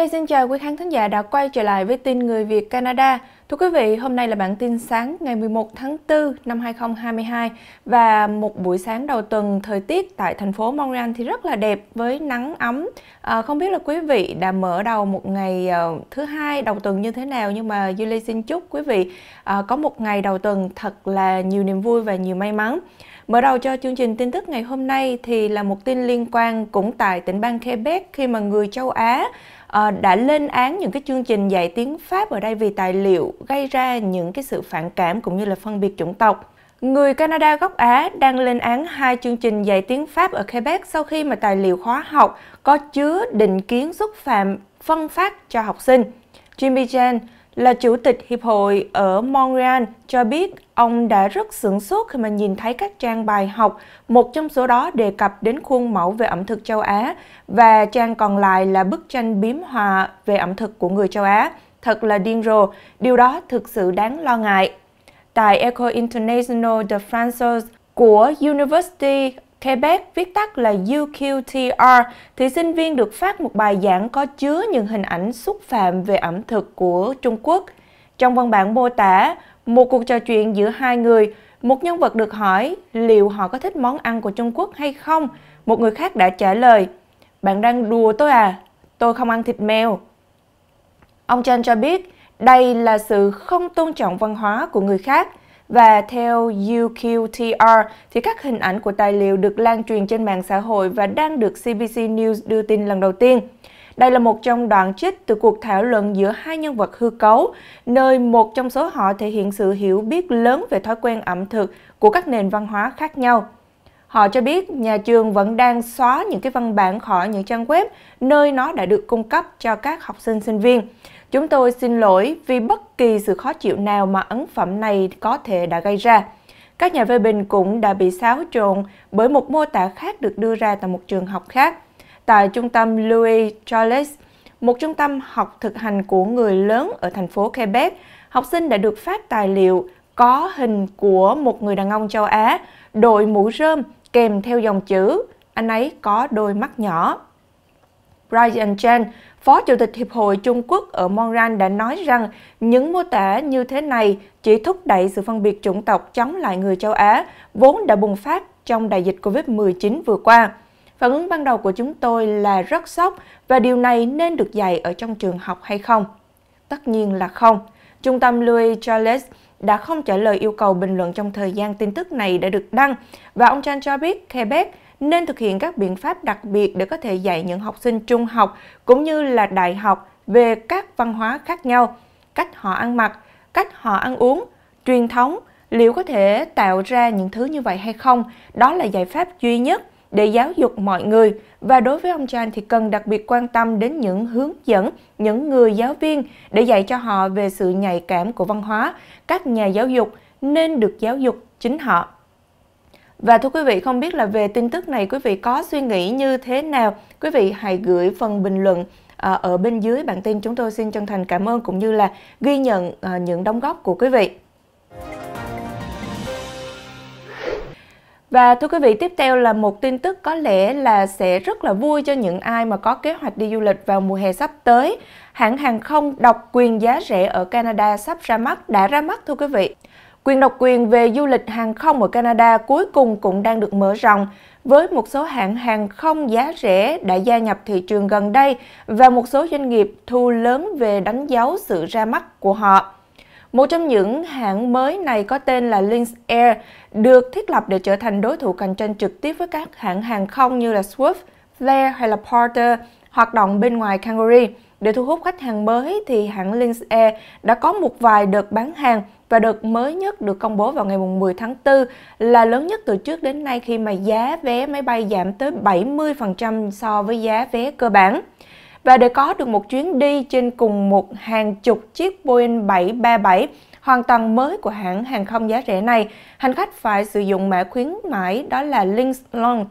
Lily xin chào quý khán thính giả đã quay trở lại với tin Người Việt Canada. Thưa quý vị, hôm nay là bản tin sáng ngày 11 tháng 4 năm 2022 và một buổi sáng đầu tuần thời tiết tại thành phố Montreal thì rất là đẹp với nắng ấm. À, không biết là quý vị đã mở đầu một ngày ờ, thứ hai đầu tuần như thế nào nhưng mà Julie xin chúc quý vị à, có một ngày đầu tuần thật là nhiều niềm vui và nhiều may mắn. Mở đầu cho chương trình tin tức ngày hôm nay thì là một tin liên quan cũng tại tỉnh bang Quebec khi mà người châu Á Ờ, đã lên án những cái chương trình dạy tiếng Pháp ở đây vì tài liệu gây ra những cái sự phản cảm cũng như là phân biệt chủng tộc. Người Canada gốc Á đang lên án hai chương trình dạy tiếng Pháp ở Quebec sau khi mà tài liệu khóa học có chứa định kiến xúc phạm phân phát cho học sinh. Jimmy Chen, là chủ tịch hiệp hội ở Montreal cho biết ông đã rất sửng sốt khi mà nhìn thấy các trang bài học, một trong số đó đề cập đến khuôn mẫu về ẩm thực châu Á và trang còn lại là bức tranh biếm hòa về ẩm thực của người châu Á. Thật là điên rồ, điều đó thực sự đáng lo ngại. Tại Eco International de France của University Quebec, viết tắt là UQTR, thì sinh viên được phát một bài giảng có chứa những hình ảnh xúc phạm về ẩm thực của Trung Quốc. Trong văn bản mô tả, một cuộc trò chuyện giữa hai người, một nhân vật được hỏi liệu họ có thích món ăn của Trung Quốc hay không, một người khác đã trả lời, bạn đang đùa tôi à, tôi không ăn thịt mèo. Ông Chen cho biết, đây là sự không tôn trọng văn hóa của người khác – và theo UQTR, thì các hình ảnh của tài liệu được lan truyền trên mạng xã hội và đang được CBC News đưa tin lần đầu tiên. Đây là một trong đoạn trích từ cuộc thảo luận giữa hai nhân vật hư cấu, nơi một trong số họ thể hiện sự hiểu biết lớn về thói quen ẩm thực của các nền văn hóa khác nhau. Họ cho biết nhà trường vẫn đang xóa những cái văn bản khỏi những trang web nơi nó đã được cung cấp cho các học sinh sinh viên. Chúng tôi xin lỗi vì bất kỳ sự khó chịu nào mà ấn phẩm này có thể đã gây ra. Các nhà phê bình cũng đã bị xáo trộn bởi một mô tả khác được đưa ra tại một trường học khác. Tại trung tâm Louis Charles, một trung tâm học thực hành của người lớn ở thành phố Quebec, học sinh đã được phát tài liệu có hình của một người đàn ông châu Á đội mũ rơm kèm theo dòng chữ anh ấy có đôi mắt nhỏ Brian Chen, Phó Chủ tịch Hiệp hội Trung Quốc ở Montreal đã nói rằng những mô tả như thế này chỉ thúc đẩy sự phân biệt chủng tộc chống lại người châu Á, vốn đã bùng phát trong đại dịch COVID-19 vừa qua. Phản ứng ban đầu của chúng tôi là rất sốc và điều này nên được dạy ở trong trường học hay không? Tất nhiên là không. Trung tâm Louis Charles đã không trả lời yêu cầu bình luận trong thời gian tin tức này đã được đăng và ông Chan cho biết Quebec nên thực hiện các biện pháp đặc biệt để có thể dạy những học sinh trung học cũng như là đại học về các văn hóa khác nhau, cách họ ăn mặc, cách họ ăn uống, truyền thống, liệu có thể tạo ra những thứ như vậy hay không? Đó là giải pháp duy nhất để giáo dục mọi người và đối với ông Chan thì cần đặc biệt quan tâm đến những hướng dẫn, những người giáo viên để dạy cho họ về sự nhạy cảm của văn hóa, các nhà giáo dục nên được giáo dục chính họ. Và thưa quý vị, không biết là về tin tức này quý vị có suy nghĩ như thế nào? Quý vị hãy gửi phần bình luận à, ở bên dưới bản tin. Chúng tôi xin chân thành cảm ơn cũng như là ghi nhận à, những đóng góp của quý vị. Và thưa quý vị, tiếp theo là một tin tức có lẽ là sẽ rất là vui cho những ai mà có kế hoạch đi du lịch vào mùa hè sắp tới. Hãng hàng không độc quyền giá rẻ ở Canada sắp ra mắt, đã ra mắt thưa quý vị. Quyền độc quyền về du lịch hàng không ở Canada cuối cùng cũng đang được mở rộng với một số hãng hàng không giá rẻ đã gia nhập thị trường gần đây và một số doanh nghiệp thu lớn về đánh dấu sự ra mắt của họ. Một trong những hãng mới này có tên là Lynx Air, được thiết lập để trở thành đối thủ cạnh tranh trực tiếp với các hãng hàng không như là Swift, Flair hay là Porter hoạt động bên ngoài Calgary. Để thu hút khách hàng mới thì hãng Lynx Air đã có một vài đợt bán hàng và đợt mới nhất được công bố vào ngày 10 tháng 4 là lớn nhất từ trước đến nay khi mà giá vé máy bay giảm tới 70% so với giá vé cơ bản. Và để có được một chuyến đi trên cùng một hàng chục chiếc Boeing 737 hoàn toàn mới của hãng hàng không giá rẻ này, hành khách phải sử dụng mã khuyến mãi đó là links Launch,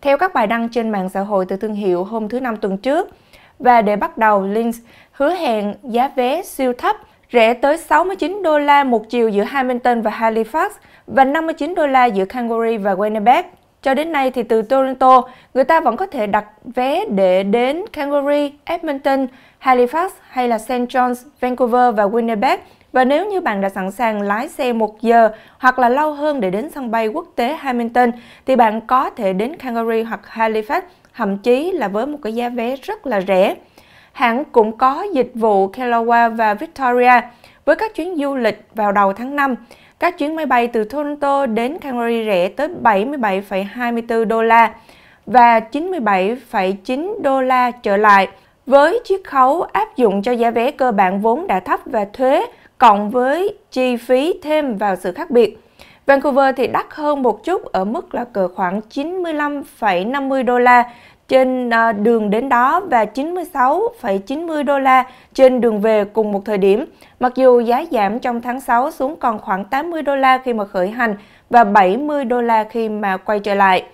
theo các bài đăng trên mạng xã hội từ thương hiệu hôm thứ Năm tuần trước. Và để bắt đầu, links hứa hẹn giá vé siêu thấp rẻ tới 69 đô la một chiều giữa Hamilton và Halifax và 59 đô la giữa Calgary và Winnipeg. Cho đến nay thì từ Toronto, người ta vẫn có thể đặt vé để đến Calgary, Edmonton, Halifax hay là St. John's, Vancouver và Winnipeg. Và nếu như bạn đã sẵn sàng lái xe 1 giờ hoặc là lâu hơn để đến sân bay quốc tế Hamilton thì bạn có thể đến Calgary hoặc Halifax, thậm chí là với một cái giá vé rất là rẻ hãng cũng có dịch vụ Kelowna và Victoria với các chuyến du lịch vào đầu tháng 5. Các chuyến máy bay từ Toronto đến Calgary rẻ tới 77,24 đô la và 97,9 đô la trở lại với chiếc khấu áp dụng cho giá vé cơ bản vốn đã thấp và thuế cộng với chi phí thêm vào sự khác biệt. Vancouver thì đắt hơn một chút ở mức là cỡ khoảng 95,50 đô la trên ờ, đường đến đó và 96,90 đô la trên đường về cùng một thời điểm. Mặc dù giá giảm trong tháng 6 xuống còn khoảng 80 đô la khi mà khởi hành và 70 đô la khi mà quay trở lại.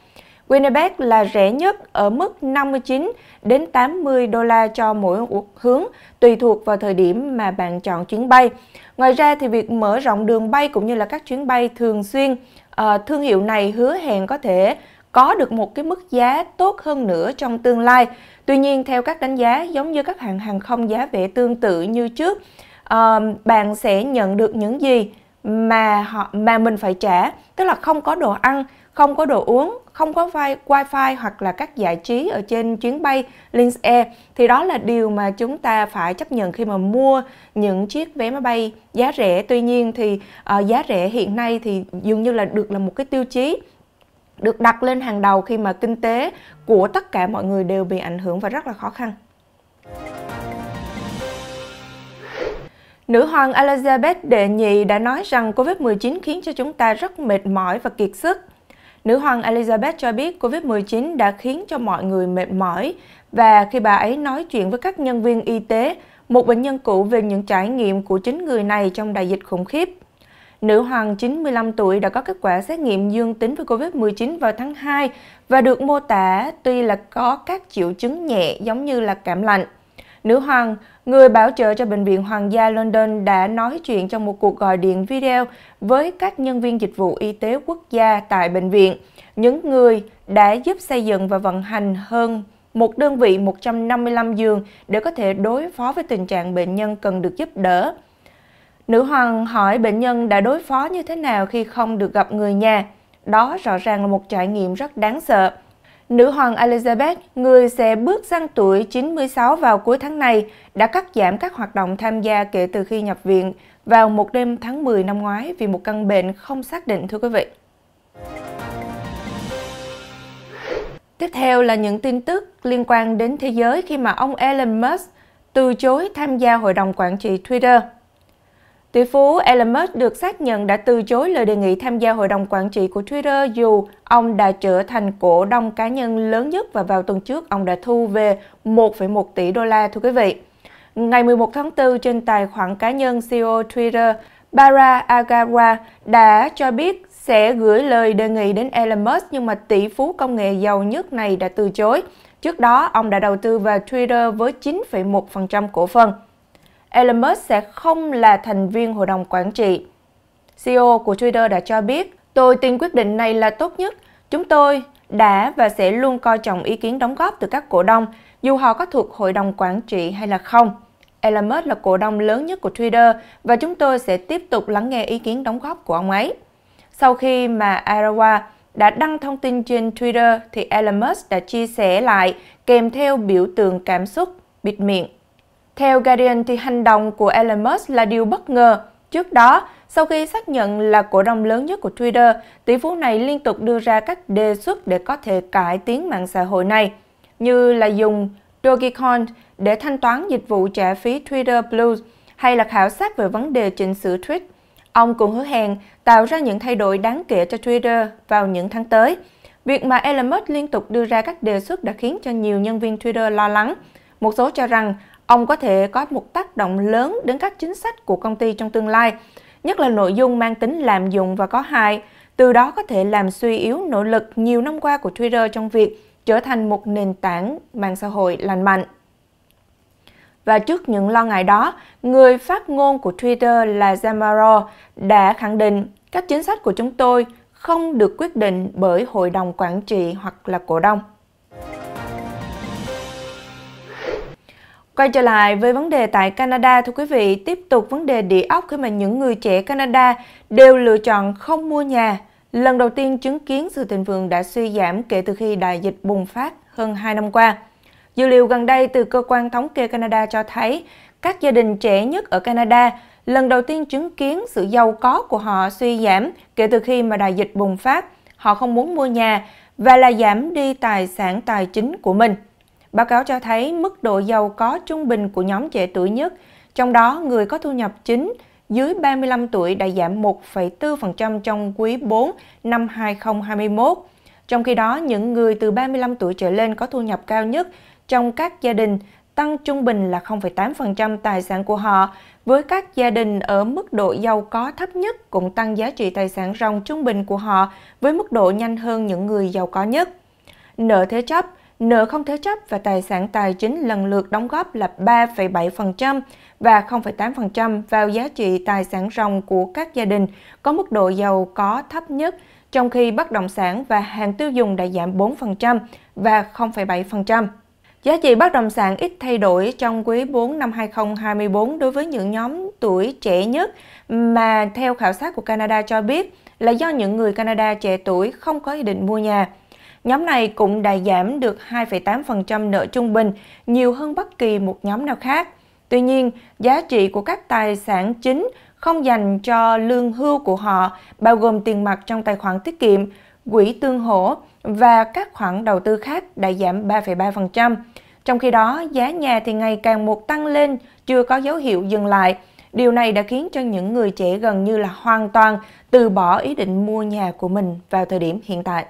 Winnipeg là rẻ nhất ở mức 59 đến 80 đô la cho mỗi hướng, tùy thuộc vào thời điểm mà bạn chọn chuyến bay. Ngoài ra thì việc mở rộng đường bay cũng như là các chuyến bay thường xuyên, à, thương hiệu này hứa hẹn có thể có được một cái mức giá tốt hơn nữa trong tương lai. Tuy nhiên, theo các đánh giá, giống như các hãng hàng không giá vé tương tự như trước, bạn sẽ nhận được những gì mà họ mà mình phải trả, tức là không có đồ ăn, không có đồ uống, không có wifi hoặc là các giải trí ở trên chuyến bay Lynx Air thì đó là điều mà chúng ta phải chấp nhận khi mà mua những chiếc vé máy bay giá rẻ. Tuy nhiên thì uh, giá rẻ hiện nay thì dường như là được là một cái tiêu chí được đặt lên hàng đầu khi mà kinh tế của tất cả mọi người đều bị ảnh hưởng và rất là khó khăn. Nữ hoàng Elizabeth đệ nhị đã nói rằng Covid-19 khiến cho chúng ta rất mệt mỏi và kiệt sức. Nữ hoàng Elizabeth cho biết Covid-19 đã khiến cho mọi người mệt mỏi và khi bà ấy nói chuyện với các nhân viên y tế, một bệnh nhân cũ về những trải nghiệm của chính người này trong đại dịch khủng khiếp. Nữ hoàng 95 tuổi đã có kết quả xét nghiệm dương tính với COVID-19 vào tháng 2 và được mô tả tuy là có các triệu chứng nhẹ giống như là cảm lạnh. Nữ hoàng, người bảo trợ cho Bệnh viện Hoàng gia London đã nói chuyện trong một cuộc gọi điện video với các nhân viên dịch vụ y tế quốc gia tại bệnh viện, những người đã giúp xây dựng và vận hành hơn một đơn vị 155 giường để có thể đối phó với tình trạng bệnh nhân cần được giúp đỡ. Nữ hoàng hỏi bệnh nhân đã đối phó như thế nào khi không được gặp người nhà. Đó rõ ràng là một trải nghiệm rất đáng sợ. Nữ hoàng Elizabeth, người sẽ bước sang tuổi 96 vào cuối tháng này, đã cắt giảm các hoạt động tham gia kể từ khi nhập viện vào một đêm tháng 10 năm ngoái vì một căn bệnh không xác định thưa quý vị. Tiếp theo là những tin tức liên quan đến thế giới khi mà ông Elon Musk từ chối tham gia hội đồng quản trị Twitter. Tỷ phú Elon Musk được xác nhận đã từ chối lời đề nghị tham gia hội đồng quản trị của Twitter dù ông đã trở thành cổ đông cá nhân lớn nhất và vào tuần trước ông đã thu về 1,1 tỷ đô la thưa quý vị. Ngày 11 tháng 4 trên tài khoản cá nhân CEO Twitter Bara Agawa đã cho biết sẽ gửi lời đề nghị đến Elon Musk nhưng mà tỷ phú công nghệ giàu nhất này đã từ chối. Trước đó, ông đã đầu tư vào Twitter với 9,1% cổ phần. Elon Musk sẽ không là thành viên hội đồng quản trị. CEO của Twitter đã cho biết, tôi tin quyết định này là tốt nhất. Chúng tôi đã và sẽ luôn coi trọng ý kiến đóng góp từ các cổ đông, dù họ có thuộc hội đồng quản trị hay là không. Elon Musk là cổ đông lớn nhất của Twitter và chúng tôi sẽ tiếp tục lắng nghe ý kiến đóng góp của ông ấy. Sau khi mà Arawa đã đăng thông tin trên Twitter thì Elon Musk đã chia sẻ lại kèm theo biểu tượng cảm xúc, bịt miệng theo Guardian thì hành động của Elon Musk là điều bất ngờ. Trước đó, sau khi xác nhận là cổ đông lớn nhất của Twitter, tỷ phú này liên tục đưa ra các đề xuất để có thể cải tiến mạng xã hội này, như là dùng Dogecoin để thanh toán dịch vụ trả phí Twitter Blue hay là khảo sát về vấn đề chỉnh sửa tweet. Ông cũng hứa hẹn tạo ra những thay đổi đáng kể cho Twitter vào những tháng tới. Việc mà Elon Musk liên tục đưa ra các đề xuất đã khiến cho nhiều nhân viên Twitter lo lắng. Một số cho rằng ông có thể có một tác động lớn đến các chính sách của công ty trong tương lai, nhất là nội dung mang tính lạm dụng và có hại, từ đó có thể làm suy yếu nỗ lực nhiều năm qua của Twitter trong việc trở thành một nền tảng mạng xã hội lành mạnh. Và trước những lo ngại đó, người phát ngôn của Twitter là Zamaro đã khẳng định các chính sách của chúng tôi không được quyết định bởi hội đồng quản trị hoặc là cổ đông. Quay trở lại với vấn đề tại Canada, thưa quý vị, tiếp tục vấn đề địa ốc khi mà những người trẻ Canada đều lựa chọn không mua nhà. Lần đầu tiên chứng kiến sự thịnh vượng đã suy giảm kể từ khi đại dịch bùng phát hơn 2 năm qua. Dữ liệu gần đây từ cơ quan thống kê Canada cho thấy, các gia đình trẻ nhất ở Canada lần đầu tiên chứng kiến sự giàu có của họ suy giảm kể từ khi mà đại dịch bùng phát. Họ không muốn mua nhà và là giảm đi tài sản tài chính của mình. Báo cáo cho thấy mức độ giàu có trung bình của nhóm trẻ tuổi nhất, trong đó người có thu nhập chính dưới 35 tuổi đã giảm 1,4% trong quý 4 năm 2021. Trong khi đó, những người từ 35 tuổi trở lên có thu nhập cao nhất trong các gia đình tăng trung bình là 0,8% tài sản của họ, với các gia đình ở mức độ giàu có thấp nhất cũng tăng giá trị tài sản ròng trung bình của họ với mức độ nhanh hơn những người giàu có nhất. Nợ thế chấp nợ không thế chấp và tài sản tài chính lần lượt đóng góp là 3,7% và 0,8% vào giá trị tài sản ròng của các gia đình có mức độ giàu có thấp nhất, trong khi bất động sản và hàng tiêu dùng đã giảm 4% và 0,7%. Giá trị bất động sản ít thay đổi trong quý 4 năm 2024 đối với những nhóm tuổi trẻ nhất mà theo khảo sát của Canada cho biết là do những người Canada trẻ tuổi không có ý định mua nhà. Nhóm này cũng đã giảm được 2,8% nợ trung bình, nhiều hơn bất kỳ một nhóm nào khác. Tuy nhiên, giá trị của các tài sản chính không dành cho lương hưu của họ, bao gồm tiền mặt trong tài khoản tiết kiệm, quỹ tương hỗ và các khoản đầu tư khác đã giảm 3,3%. Trong khi đó, giá nhà thì ngày càng một tăng lên, chưa có dấu hiệu dừng lại. Điều này đã khiến cho những người trẻ gần như là hoàn toàn từ bỏ ý định mua nhà của mình vào thời điểm hiện tại.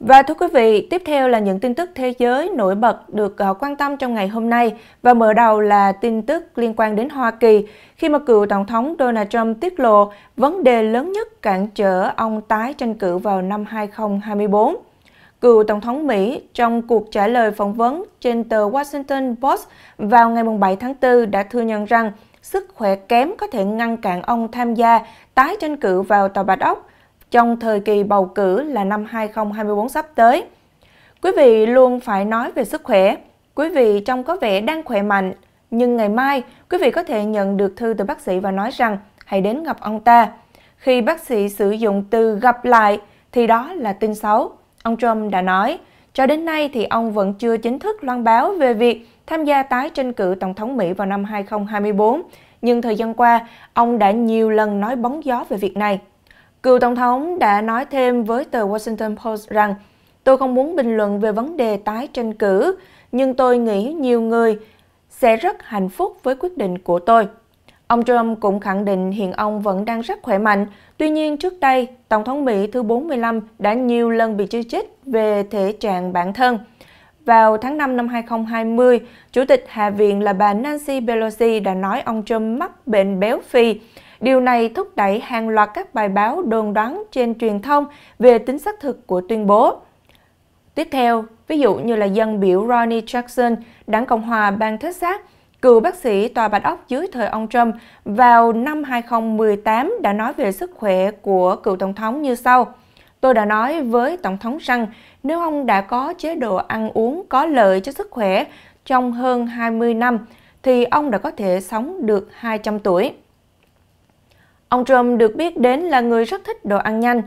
Và thưa quý vị, tiếp theo là những tin tức thế giới nổi bật được ờ, quan tâm trong ngày hôm nay và mở đầu là tin tức liên quan đến Hoa Kỳ khi mà cựu Tổng thống Donald Trump tiết lộ vấn đề lớn nhất cản trở ông tái tranh cử vào năm 2024. Cựu Tổng thống Mỹ trong cuộc trả lời phỏng vấn trên tờ Washington Post vào ngày 7 tháng 4 đã thừa nhận rằng sức khỏe kém có thể ngăn cản ông tham gia tái tranh cử vào Tòa Bạch Ốc – trong thời kỳ bầu cử là năm 2024 sắp tới. Quý vị luôn phải nói về sức khỏe. Quý vị trông có vẻ đang khỏe mạnh, nhưng ngày mai quý vị có thể nhận được thư từ bác sĩ và nói rằng hãy đến gặp ông ta. Khi bác sĩ sử dụng từ gặp lại thì đó là tin xấu. Ông Trump đã nói, cho đến nay thì ông vẫn chưa chính thức loan báo về việc tham gia tái tranh cử Tổng thống Mỹ vào năm 2024, nhưng thời gian qua, ông đã nhiều lần nói bóng gió về việc này. Cựu Tổng thống đã nói thêm với tờ Washington Post rằng Tôi không muốn bình luận về vấn đề tái tranh cử, nhưng tôi nghĩ nhiều người sẽ rất hạnh phúc với quyết định của tôi. Ông Trump cũng khẳng định hiện ông vẫn đang rất khỏe mạnh. Tuy nhiên, trước đây, Tổng thống Mỹ thứ 45 đã nhiều lần bị chỉ trích về thể trạng bản thân. Vào tháng 5 năm 2020, Chủ tịch Hạ viện là bà Nancy Pelosi đã nói ông Trump mắc bệnh béo phì, Điều này thúc đẩy hàng loạt các bài báo đồn đoán trên truyền thông về tính xác thực của tuyên bố. Tiếp theo, ví dụ như là dân biểu Ronnie Jackson, đảng Cộng hòa bang Texas, cựu bác sĩ tòa Bạch Ốc dưới thời ông Trump vào năm 2018 đã nói về sức khỏe của cựu tổng thống như sau. Tôi đã nói với tổng thống rằng nếu ông đã có chế độ ăn uống có lợi cho sức khỏe trong hơn 20 năm thì ông đã có thể sống được 200 tuổi. Ông Trump được biết đến là người rất thích đồ ăn nhanh.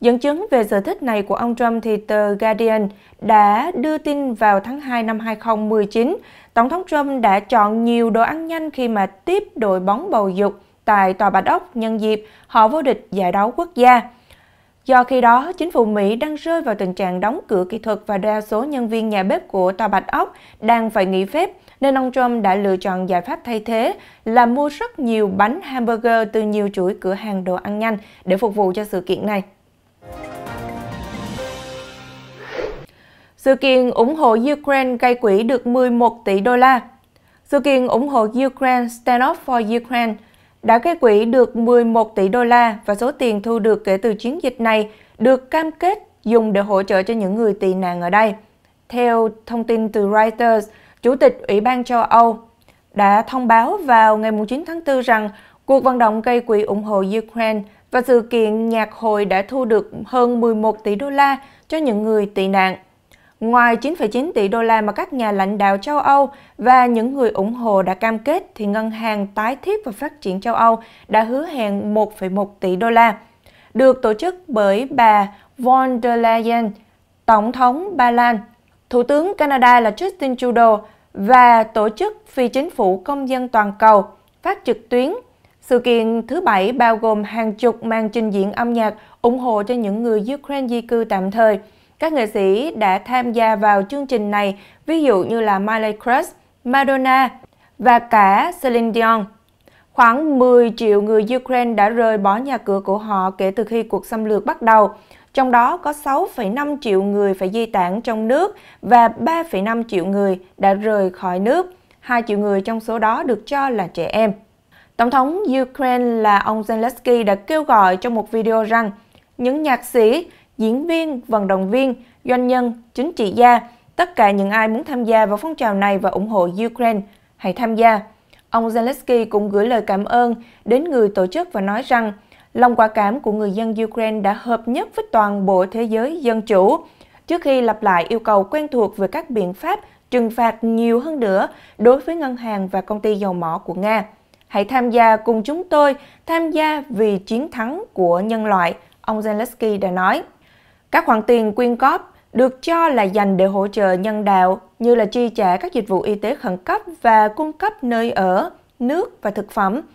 Dẫn chứng về sở thích này của ông Trump thì tờ Guardian đã đưa tin vào tháng 2 năm 2019, Tổng thống Trump đã chọn nhiều đồ ăn nhanh khi mà tiếp đội bóng bầu dục tại Tòa Bạch Ốc nhân dịp họ vô địch giải đấu quốc gia. Do khi đó, chính phủ Mỹ đang rơi vào tình trạng đóng cửa kỹ thuật và đa số nhân viên nhà bếp của Tòa Bạch Ốc đang phải nghỉ phép nên ông Trump đã lựa chọn giải pháp thay thế là mua rất nhiều bánh hamburger từ nhiều chuỗi cửa hàng đồ ăn nhanh để phục vụ cho sự kiện này. Sự kiện ủng hộ Ukraine gây quỹ được 11 tỷ đô la. Sự kiện ủng hộ Ukraine Stand Up for Ukraine đã gây quỹ được 11 tỷ đô la và số tiền thu được kể từ chiến dịch này được cam kết dùng để hỗ trợ cho những người tị nạn ở đây. Theo thông tin từ Reuters, Chủ tịch Ủy ban châu Âu, đã thông báo vào ngày 9 tháng 4 rằng cuộc vận động gây quỹ ủng hộ Ukraine và sự kiện nhạc hội đã thu được hơn 11 tỷ đô la cho những người tị nạn. Ngoài 9,9 tỷ đô la mà các nhà lãnh đạo châu Âu và những người ủng hộ đã cam kết, thì Ngân hàng Tái thiết và Phát triển châu Âu đã hứa hẹn 1,1 tỷ đô la. Được tổ chức bởi bà von der Leyen, Tổng thống Ba Lan, Thủ tướng Canada là Justin Trudeau và tổ chức phi chính phủ công dân toàn cầu phát trực tuyến. Sự kiện thứ bảy bao gồm hàng chục màn trình diễn âm nhạc ủng hộ cho những người Ukraine di cư tạm thời. Các nghệ sĩ đã tham gia vào chương trình này, ví dụ như là Miley Cyrus, Madonna và cả Celine Dion. Khoảng 10 triệu người Ukraine đã rời bỏ nhà cửa của họ kể từ khi cuộc xâm lược bắt đầu trong đó có 6,5 triệu người phải di tản trong nước và 3,5 triệu người đã rời khỏi nước. 2 triệu người trong số đó được cho là trẻ em. Tổng thống Ukraine là ông Zelensky đã kêu gọi trong một video rằng những nhạc sĩ, diễn viên, vận động viên, doanh nhân, chính trị gia, tất cả những ai muốn tham gia vào phong trào này và ủng hộ Ukraine, hãy tham gia. Ông Zelensky cũng gửi lời cảm ơn đến người tổ chức và nói rằng Lòng quả cảm của người dân Ukraine đã hợp nhất với toàn bộ thế giới dân chủ, trước khi lặp lại yêu cầu quen thuộc về các biện pháp trừng phạt nhiều hơn nữa đối với ngân hàng và công ty dầu mỏ của Nga. Hãy tham gia cùng chúng tôi, tham gia vì chiến thắng của nhân loại, ông Zelensky đã nói. Các khoản tiền quyên góp được cho là dành để hỗ trợ nhân đạo như là chi trả các dịch vụ y tế khẩn cấp và cung cấp nơi ở, nước và thực phẩm –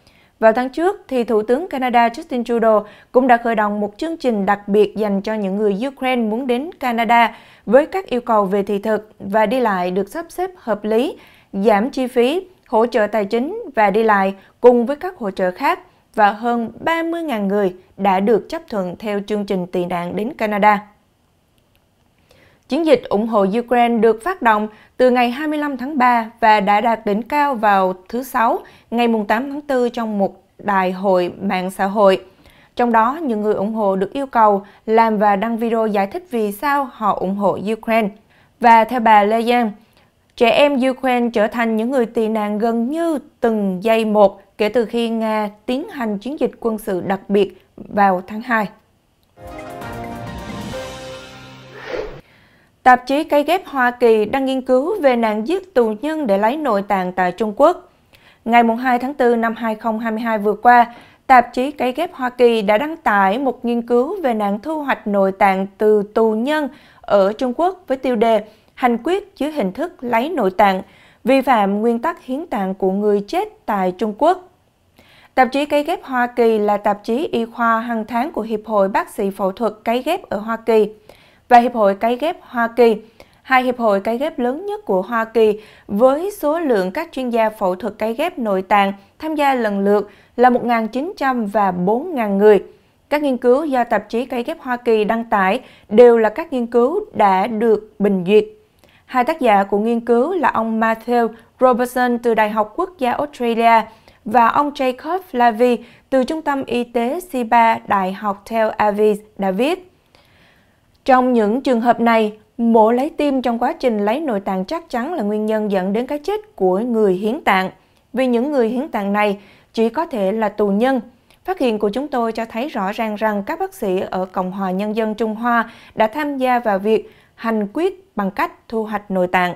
vào tháng trước, thì Thủ tướng Canada Justin Trudeau cũng đã khởi động một chương trình đặc biệt dành cho những người Ukraine muốn đến Canada với các yêu cầu về thị thực và đi lại được sắp xếp hợp lý, giảm chi phí, hỗ trợ tài chính và đi lại cùng với các hỗ trợ khác và hơn 30.000 người đã được chấp thuận theo chương trình tị nạn đến Canada. Chiến dịch ủng hộ Ukraine được phát động từ ngày 25 tháng 3 và đã đạt đỉnh cao vào thứ Sáu, ngày 8 tháng 4 trong một đại hội mạng xã hội. Trong đó, những người ủng hộ được yêu cầu làm và đăng video giải thích vì sao họ ủng hộ Ukraine. Và theo bà Lê Giang, trẻ em Ukraine trở thành những người tị nạn gần như từng giây một kể từ khi Nga tiến hành chiến dịch quân sự đặc biệt vào tháng 2. Tạp chí Cây ghép Hoa Kỳ đang nghiên cứu về nạn giết tù nhân để lấy nội tạng tại Trung Quốc. Ngày 2 tháng 4 năm 2022 vừa qua, tạp chí Cây ghép Hoa Kỳ đã đăng tải một nghiên cứu về nạn thu hoạch nội tạng từ tù nhân ở Trung Quốc với tiêu đề Hành quyết dưới hình thức lấy nội tạng, vi phạm nguyên tắc hiến tạng của người chết tại Trung Quốc. Tạp chí Cấy ghép Hoa Kỳ là tạp chí y khoa hàng tháng của Hiệp hội Bác sĩ Phẫu thuật Cấy ghép ở Hoa Kỳ và Hiệp hội Cấy ghép Hoa Kỳ, hai hiệp hội cấy ghép lớn nhất của Hoa Kỳ với số lượng các chuyên gia phẫu thuật cấy ghép nội tạng tham gia lần lượt là 1.900 và 4.000 người. Các nghiên cứu do tạp chí cấy ghép Hoa Kỳ đăng tải đều là các nghiên cứu đã được bình duyệt. Hai tác giả của nghiên cứu là ông Matthew Robertson từ Đại học Quốc gia Australia và ông Jacob Flavi từ Trung tâm Y tế Siba Đại học Tel Aviv đã viết. Trong những trường hợp này, mổ lấy tim trong quá trình lấy nội tạng chắc chắn là nguyên nhân dẫn đến cái chết của người hiến tạng. Vì những người hiến tạng này chỉ có thể là tù nhân. Phát hiện của chúng tôi cho thấy rõ ràng rằng các bác sĩ ở Cộng hòa Nhân dân Trung Hoa đã tham gia vào việc hành quyết bằng cách thu hoạch nội tạng.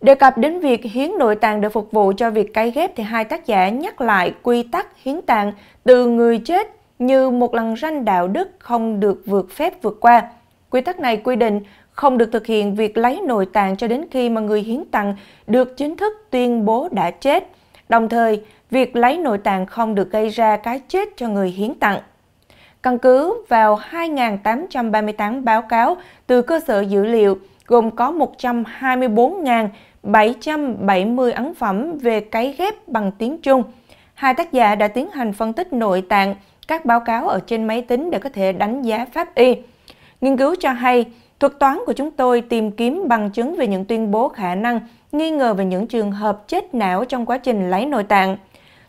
Đề cập đến việc hiến nội tạng để phục vụ cho việc cấy ghép thì hai tác giả nhắc lại quy tắc hiến tạng từ người chết như một lần ranh đạo đức không được vượt phép vượt qua. Quy tắc này quy định không được thực hiện việc lấy nội tạng cho đến khi mà người hiến tặng được chính thức tuyên bố đã chết. Đồng thời, việc lấy nội tạng không được gây ra cái chết cho người hiến tặng. Căn cứ vào 2.838 báo cáo từ cơ sở dữ liệu, gồm có 124.770 ấn phẩm về cấy ghép bằng tiếng Trung. Hai tác giả đã tiến hành phân tích nội tạng, các báo cáo ở trên máy tính để có thể đánh giá pháp y. Nghiên cứu cho hay, thuật toán của chúng tôi tìm kiếm bằng chứng về những tuyên bố khả năng nghi ngờ về những trường hợp chết não trong quá trình lấy nội tạng.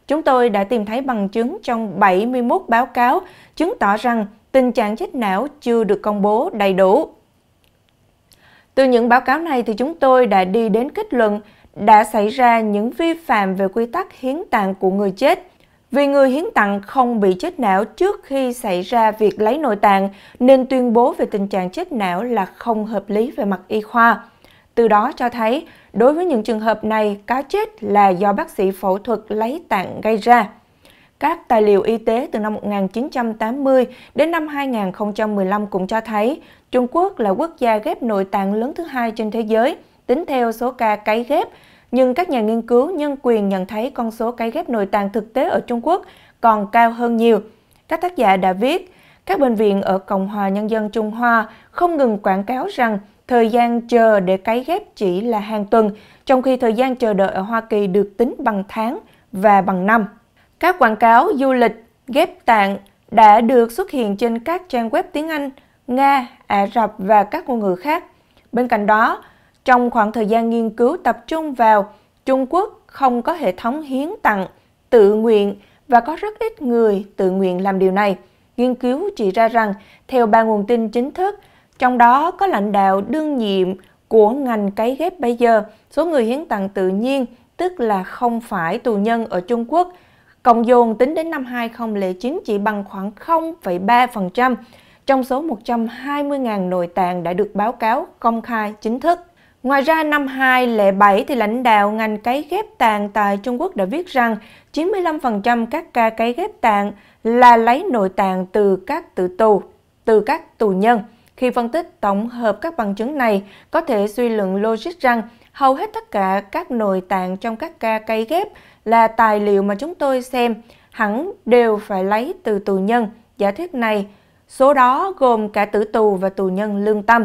Chúng tôi đã tìm thấy bằng chứng trong 71 báo cáo chứng tỏ rằng tình trạng chết não chưa được công bố đầy đủ. Từ những báo cáo này thì chúng tôi đã đi đến kết luận đã xảy ra những vi phạm về quy tắc hiến tạng của người chết – vì người hiến tặng không bị chết não trước khi xảy ra việc lấy nội tạng, nên tuyên bố về tình trạng chết não là không hợp lý về mặt y khoa. Từ đó cho thấy, đối với những trường hợp này, cá chết là do bác sĩ phẫu thuật lấy tạng gây ra. Các tài liệu y tế từ năm 1980 đến năm 2015 cũng cho thấy Trung Quốc là quốc gia ghép nội tạng lớn thứ hai trên thế giới, tính theo số ca cấy ghép nhưng các nhà nghiên cứu nhân quyền nhận thấy con số cấy ghép nội tạng thực tế ở Trung Quốc còn cao hơn nhiều. Các tác giả đã viết, các bệnh viện ở Cộng hòa Nhân dân Trung Hoa không ngừng quảng cáo rằng thời gian chờ để cấy ghép chỉ là hàng tuần, trong khi thời gian chờ đợi ở Hoa Kỳ được tính bằng tháng và bằng năm. Các quảng cáo du lịch, ghép tạng đã được xuất hiện trên các trang web tiếng Anh, Nga, Ả Rập và các ngôn ngữ khác. Bên cạnh đó, trong khoảng thời gian nghiên cứu tập trung vào, Trung Quốc không có hệ thống hiến tặng, tự nguyện và có rất ít người tự nguyện làm điều này. Nghiên cứu chỉ ra rằng, theo ba nguồn tin chính thức, trong đó có lãnh đạo đương nhiệm của ngành cấy ghép bây giờ, số người hiến tặng tự nhiên, tức là không phải tù nhân ở Trung Quốc, cộng dồn tính đến năm 2009 chỉ bằng khoảng 0,3% trong số 120.000 nội tạng đã được báo cáo công khai chính thức. Ngoài ra, năm 2007, thì lãnh đạo ngành cấy ghép tạng tại Trung Quốc đã viết rằng 95% các ca cấy ghép tạng là lấy nội tạng từ các tử tù, từ các tù nhân. Khi phân tích tổng hợp các bằng chứng này, có thể suy luận logic rằng hầu hết tất cả các nội tạng trong các ca cấy ghép là tài liệu mà chúng tôi xem hẳn đều phải lấy từ tù nhân. Giả thuyết này, số đó gồm cả tử tù và tù nhân lương tâm.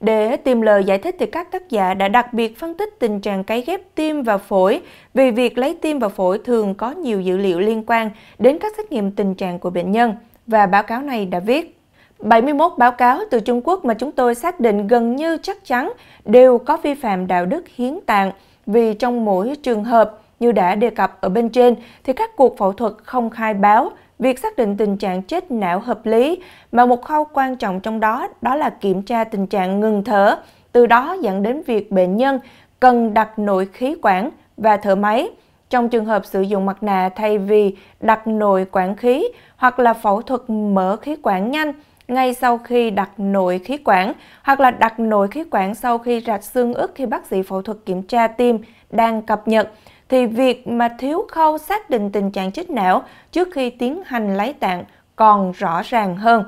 Để tìm lời giải thích thì các tác giả đã đặc biệt phân tích tình trạng cấy ghép tim và phổi vì việc lấy tim và phổi thường có nhiều dữ liệu liên quan đến các xét nghiệm tình trạng của bệnh nhân và báo cáo này đã viết 71 báo cáo từ Trung Quốc mà chúng tôi xác định gần như chắc chắn đều có vi phạm đạo đức hiến tạng vì trong mỗi trường hợp như đã đề cập ở bên trên thì các cuộc phẫu thuật không khai báo việc xác định tình trạng chết não hợp lý mà một khâu quan trọng trong đó đó là kiểm tra tình trạng ngừng thở, từ đó dẫn đến việc bệnh nhân cần đặt nội khí quản và thở máy. Trong trường hợp sử dụng mặt nạ thay vì đặt nội quản khí hoặc là phẫu thuật mở khí quản nhanh ngay sau khi đặt nội khí quản hoặc là đặt nội khí quản sau khi rạch xương ức khi bác sĩ phẫu thuật kiểm tra tim đang cập nhật thì việc mà thiếu khâu xác định tình trạng chết não trước khi tiến hành lấy tạng còn rõ ràng hơn.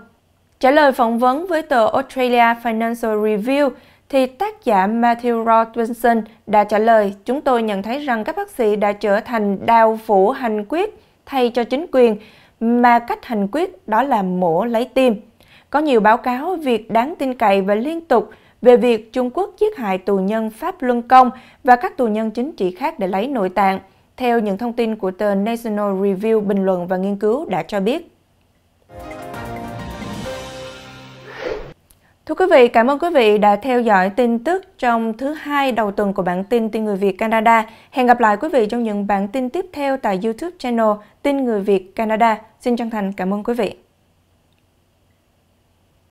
Trả lời phỏng vấn với tờ Australia Financial Review, thì tác giả Matthew Robinson đã trả lời, chúng tôi nhận thấy rằng các bác sĩ đã trở thành đào phủ hành quyết thay cho chính quyền, mà cách hành quyết đó là mổ lấy tim. Có nhiều báo cáo việc đáng tin cậy và liên tục về việc Trung Quốc giết hại tù nhân Pháp Luân Công và các tù nhân chính trị khác để lấy nội tạng, theo những thông tin của tờ National Review bình luận và nghiên cứu đã cho biết. Thưa quý vị, cảm ơn quý vị đã theo dõi tin tức trong thứ hai đầu tuần của bản tin Tin Người Việt Canada. Hẹn gặp lại quý vị trong những bản tin tiếp theo tại YouTube channel Tin Người Việt Canada. Xin chân thành cảm ơn quý vị.